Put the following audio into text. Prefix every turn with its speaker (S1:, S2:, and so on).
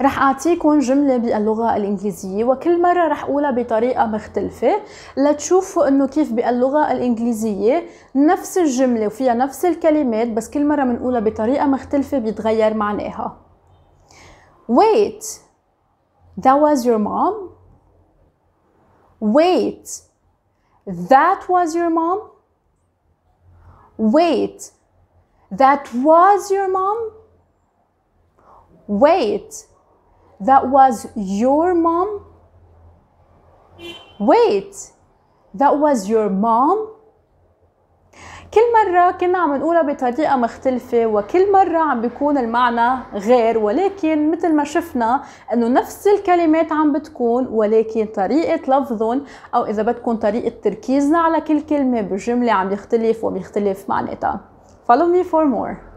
S1: رح اعطيكم جمله باللغه الانجليزيه وكل مره رح اقولها بطريقه مختلفه لتشوفوا انه كيف باللغه الانجليزيه نفس الجمله وفيها نفس الكلمات بس كل مره بنقولها بطريقه مختلفه بيتغير معناها
S2: wait that was your mom wait that was your mom wait that was your mom wait That was your mom? Wait, that was your mom? كل مرة
S1: كنا عم نقولها بطريقة مختلفة وكل مرة عم بيكون المعنى غير ولكن مثل ما شفنا انه نفس الكلمات عم بتكون ولكن طريقة لفظهم او اذا بدكم طريقة تركيزنا على كل كلمة بالجملة عم يختلف وبيختلف معناتها. Follow me for more.